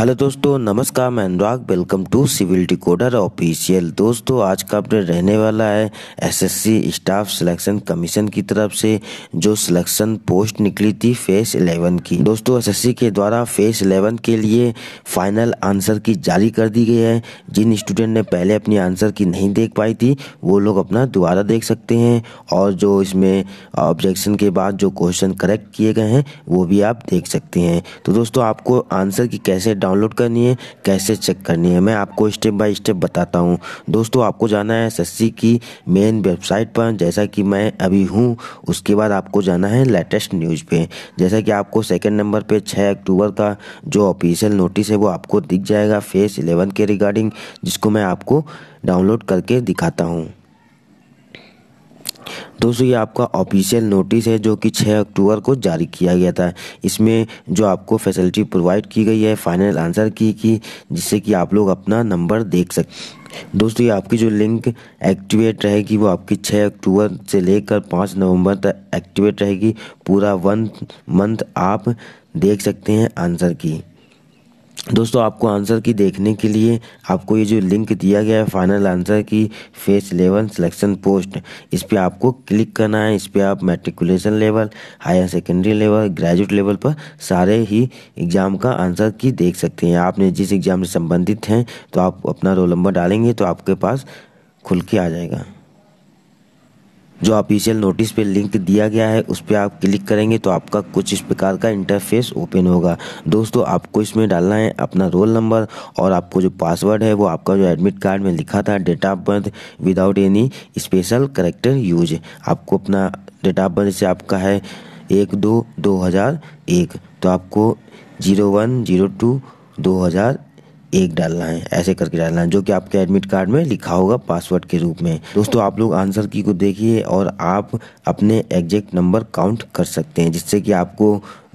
hello दोस्तों नमस्कार मैं Anurag welcome to civil decoder official दोस्तों आज का अपडेट रहने वाला है एसएससी स्टाफ सिलेक्शन कमीशन की तरफ से जो सिलेक्शन पोस्ट निकली थी फेस इलेवन की दोस्तों एसएससी के द्वारा फेस इलेवन के लिए फाइनल आंसर की जारी कर दी गई है जिन स्टूडेंट ने पहले अपनी आंसर की नहीं देख पाई थी वो लोग अपना दोबारा देख सकते हैं और जो इसमें ऑब्जेक्शन के बाद जो क्वेश्चन करेक्ट किए गए हैं वो भी आप देख सकते हैं तो दोस्तों आपको आंसर की कैसे डाउन डाउनलोड करनी है कैसे चेक करनी है मैं आपको स्टेप बाय स्टेप बताता हूँ दोस्तों आपको जाना है एस की मेन वेबसाइट पर जैसा कि मैं अभी हूँ उसके बाद आपको जाना है लेटेस्ट न्यूज़ पे जैसा कि आपको सेकेंड नंबर पर छः अक्टूबर का जो ऑफिशियल नोटिस है वो आपको दिख जाएगा फेस इलेवन के रिगार्डिंग जिसको मैं आपको डाउनलोड करके दिखाता हूँ दोस्तों ये आपका ऑफिशियल नोटिस है जो कि 6 अक्टूबर को जारी किया गया था इसमें जो आपको फैसिलिटी प्रोवाइड की गई है फाइनल आंसर की कि जिससे कि आप लोग अपना नंबर देख सकें दोस्तों ये आपकी जो लिंक एक्टिवेट रहेगी वो आपकी 6 अक्टूबर से लेकर 5 नवंबर तक एक्टिवेट रहेगी पूरा वन मंथ आप देख सकते हैं आंसर की दोस्तों आपको आंसर की देखने के लिए आपको ये जो लिंक दिया गया है final answer key phase eleven selection post इस पर आपको क्लिक करना है इस पर आप matriculation level higher secondary level graduate level पर सारे ही एग्ज़ाम का आंसर की देख सकते हैं आपने जिस एग्ज़ाम से संबंधित हैं तो आप अपना रोल नंबर डालेंगे तो आपके पास खुल के आ जाएगा जो ऑफिशियल नोटिस पे लिंक दिया गया है उस पर आप क्लिक करेंगे तो आपका कुछ इस प्रकार का इंटरफेस ओपन होगा दोस्तों आपको इसमें डालना है अपना रोल नंबर और आपको जो पासवर्ड है वो आपका जो एडमिट कार्ड में लिखा था date of birth without any special character use आपको अपना डेट ऑफ बर्थ से आपका है एक दो दो हज़ार एक तो आपको जीरो वन जीरो टू दो हज़ार एक डालना है ऐसे करके डालना है जो कि आपके एडमिट कार्ड में लिखा होगा पासवर्ड के रूप में दोस्तों आप लोग आंसर की को देखिए और आप अपने एग्जैक्ट नंबर काउंट कर सकते हैं जिससे कि आपको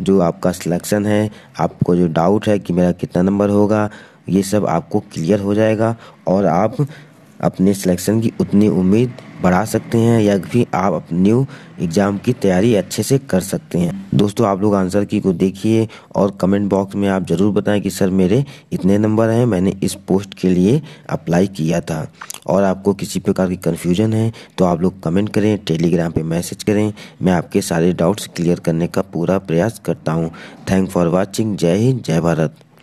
जो आपका सिलेक्शन है आपको जो डाउट है कि मेरा कितना नंबर होगा ये सब आपको क्लियर हो जाएगा और आप अपने सिलेक्शन की उतनी उम्मीद बढ़ा सकते हैं या फिर आप अपने न्यू एग्ज़ाम की तैयारी अच्छे से कर सकते हैं दोस्तों आप लोग आंसर की को देखिए और कमेंट बॉक्स में आप ज़रूर बताएं कि सर मेरे इतने नंबर हैं मैंने इस पोस्ट के लिए अप्लाई किया था और आपको किसी प्रकार की कन्फ्यूजन है तो आप लोग कमेंट करें टेलीग्राम पे मैसेज करें मैं आपके सारे डाउट्स क्लियर करने का पूरा प्रयास करता हूँ थैंक फॉर वॉचिंग जय हिंद जय भारत